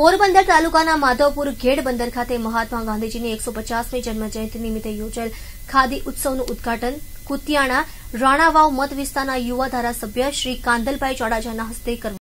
પોરબંદર તાલુકાના માધવપુર ઘેડ બંદર ખાતે મહાત્મા ગાંધીજીની એકસો પચાસમી જન્મજયંતિ નિમિત્તે યોજાયેલ ખાદી ઉત્સવનું ઉદઘાટન કુતિયાણા રાણાવાવ મત વિસ્તારના યુવા ધારાસભ્ય શ્રી કાંદલભાઈ ચોડાજાના હસ્તે કરવામાં